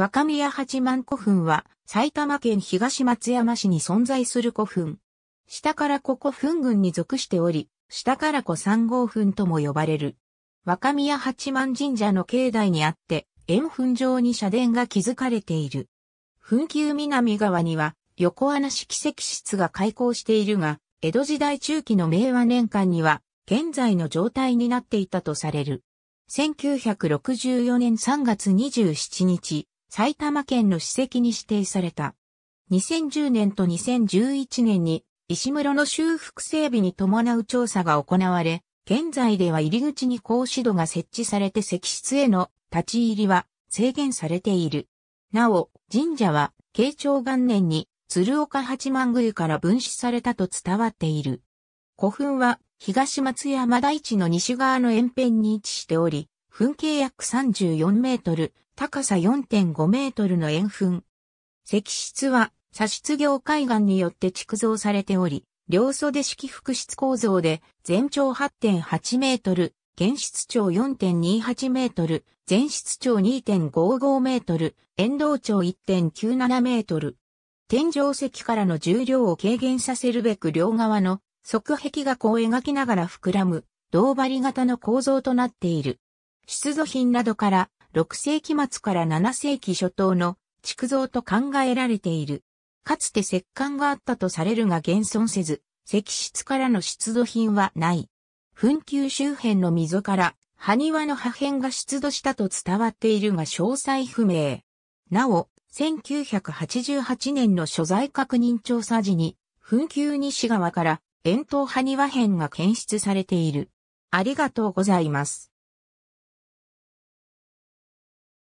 若宮八幡古墳は埼玉県東松山市に存在する古墳。下からこ古墳群に属しており、下からこ三号墳とも呼ばれる。若宮八幡神社の境内にあって、円墳上に社殿が築かれている。墳丘南側には横穴式石室が開港しているが、江戸時代中期の明和年間には現在の状態になっていたとされる。1964年3月27日、埼玉県の史跡に指定された。2010年と2011年に石室の修復整備に伴う調査が行われ、現在では入り口に格子戸が設置されて石室への立ち入りは制限されている。なお、神社は慶長元年に鶴岡八幡宮から分子されたと伝わっている。古墳は東松山大地の西側の沿辺に位置しており、噴径約34メートル、高さ4.5メートルの円墳。石室は、砂質業海岸によって築造されており、両袖式複質構造で、全長8.8メートル、原質長4.28メートル、全質長2.55メートル、沿道長1.97メートル。天井石からの重量を軽減させるべく両側の側壁がこう描きながら膨らむ、銅張り型の構造となっている。出土品などから6世紀末から7世紀初頭の築造と考えられている。かつて石棺があったとされるが現存せず、石室からの出土品はない。墳丘周辺の溝から埴輪の破片が出土したと伝わっているが詳細不明。なお、1988年の所在確認調査時に、墳丘西側から円筒埴輪片が検出されている。ありがとうございます。